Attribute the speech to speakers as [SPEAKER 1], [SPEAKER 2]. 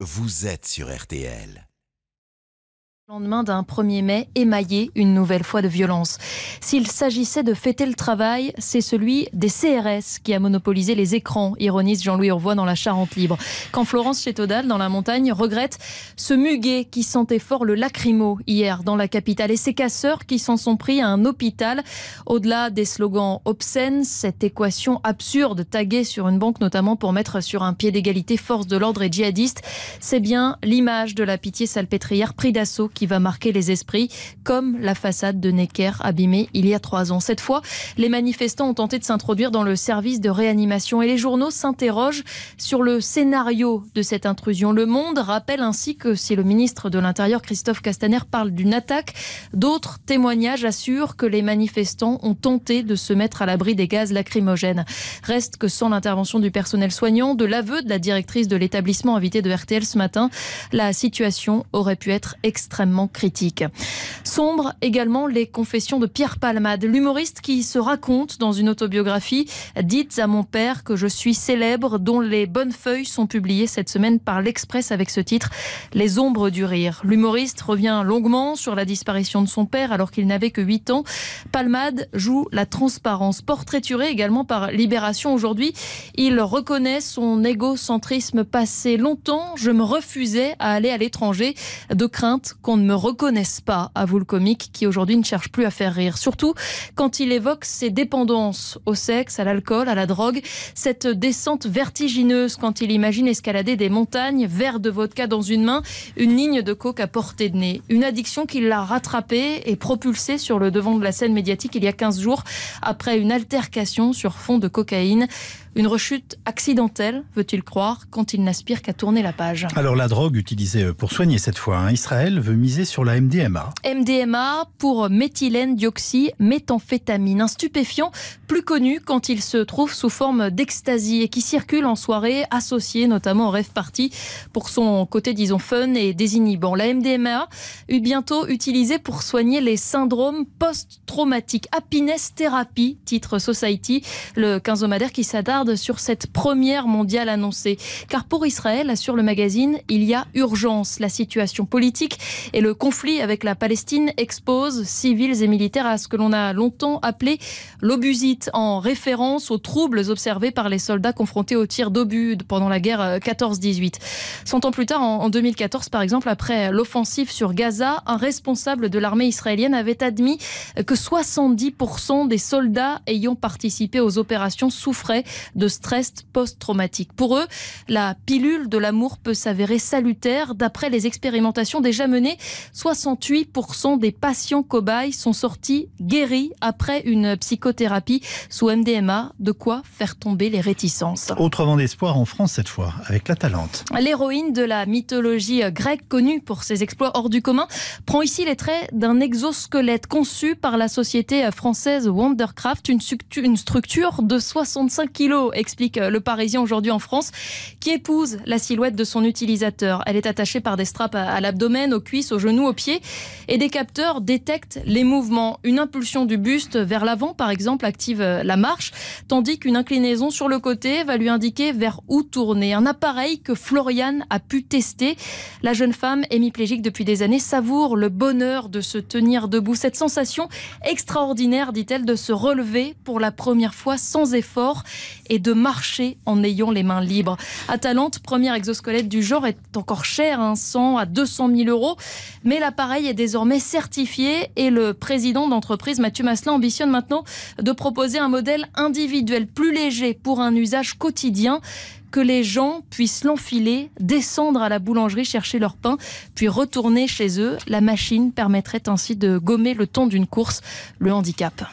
[SPEAKER 1] Vous êtes sur RTL lendemain d'un 1er mai émaillé une nouvelle fois de violence. S'il s'agissait de fêter le travail, c'est celui des CRS qui a monopolisé les écrans, ironise Jean-Louis Urvois dans la Charente libre. Quand Florence Chétodal, dans la montagne, regrette ce muguet qui sentait fort le lacrymo hier dans la capitale et ces casseurs qui s'en sont pris à un hôpital. Au-delà des slogans obscènes, cette équation absurde taguée sur une banque notamment pour mettre sur un pied d'égalité force de l'ordre et djihadiste c'est bien l'image de la pitié salpêtrière pris d'assaut qui va marquer les esprits, comme la façade de Necker abîmée il y a trois ans. Cette fois, les manifestants ont tenté de s'introduire dans le service de réanimation et les journaux s'interrogent sur le scénario de cette intrusion. Le Monde rappelle ainsi que si le ministre de l'Intérieur, Christophe Castaner, parle d'une attaque, d'autres témoignages assurent que les manifestants ont tenté de se mettre à l'abri des gaz lacrymogènes. Reste que sans l'intervention du personnel soignant, de l'aveu de la directrice de l'établissement invitée de RTL ce matin, la situation aurait pu être extrêmement critique. Sombre également les confessions de Pierre Palmade, l'humoriste qui se raconte dans une autobiographie Dites à mon père que je suis célèbre, dont les bonnes feuilles sont publiées cette semaine par l'Express avec ce titre Les ombres du rire. L'humoriste revient longuement sur la disparition de son père alors qu'il n'avait que 8 ans. Palmade joue la transparence, Portraituré également par Libération aujourd'hui. Il reconnaît son égocentrisme passé. Longtemps, je me refusais à aller à l'étranger de crainte qu'on ne me reconnaissent pas, avoue le comique qui aujourd'hui ne cherche plus à faire rire. Surtout quand il évoque ses dépendances au sexe, à l'alcool, à la drogue, cette descente vertigineuse quand il imagine escalader des montagnes, verre de vodka dans une main, une ligne de coke à portée de nez. Une addiction qui l'a rattrapé et propulsé sur le devant de la scène médiatique il y a 15 jours après une altercation sur fond de cocaïne. Une rechute accidentelle, veut-il croire, quand il n'aspire qu'à tourner la page. Alors la drogue utilisée pour soigner cette fois. Hein. Israël veut sur la MDMA. MDMA pour méthylène méthamphétamine. un stupéfiant plus connu quand il se trouve sous forme d'ecstasy et qui circule en soirée, associé notamment au rêve party pour son côté, disons, fun et désinhibant. La MDMA est bientôt utilisé pour soigner les syndromes post-traumatiques. Happiness Therapy, titre Society, le quinzomadaire qui s'adarde sur cette première mondiale annoncée. Car pour Israël, assure le magazine, il y a urgence. La situation politique et le conflit avec la Palestine expose civils et militaires à ce que l'on a longtemps appelé l'obusite, en référence aux troubles observés par les soldats confrontés aux tirs d'obus pendant la guerre 14-18. Euh, cent ans plus tard, en 2014 par exemple, après l'offensive sur Gaza, un responsable de l'armée israélienne avait admis que 70% des soldats ayant participé aux opérations souffraient de stress post-traumatique. Pour eux, la pilule de l'amour peut s'avérer salutaire d'après les expérimentations déjà menées 68% des patients cobayes sont sortis guéris après une psychothérapie sous MDMA. De quoi faire tomber les réticences. Autre vent d'espoir en France cette fois, avec la Talente. L'héroïne de la mythologie grecque, connue pour ses exploits hors du commun, prend ici les traits d'un exosquelette conçu par la société française Wondercraft, une, une structure de 65 kilos, explique le Parisien aujourd'hui en France, qui épouse la silhouette de son utilisateur. Elle est attachée par des straps à l'abdomen, aux cuisses, au genou, au pied, et des capteurs détectent les mouvements. Une impulsion du buste vers l'avant, par exemple, active euh, la marche, tandis qu'une inclinaison sur le côté va lui indiquer vers où tourner. Un appareil que Floriane a pu tester. La jeune femme, hémiplégique depuis des années, savoure le bonheur de se tenir debout. Cette sensation extraordinaire, dit-elle, de se relever pour la première fois sans effort et de marcher en ayant les mains libres. Atalante, première exosquelette du genre, est encore chère, 100 hein, à 200 000 euros. Mais l'appareil est désormais certifié et le président d'entreprise Mathieu Maslin ambitionne maintenant de proposer un modèle individuel plus léger pour un usage quotidien que les gens puissent l'enfiler, descendre à la boulangerie chercher leur pain, puis retourner chez eux. La machine permettrait ainsi de gommer le temps d'une course, le handicap.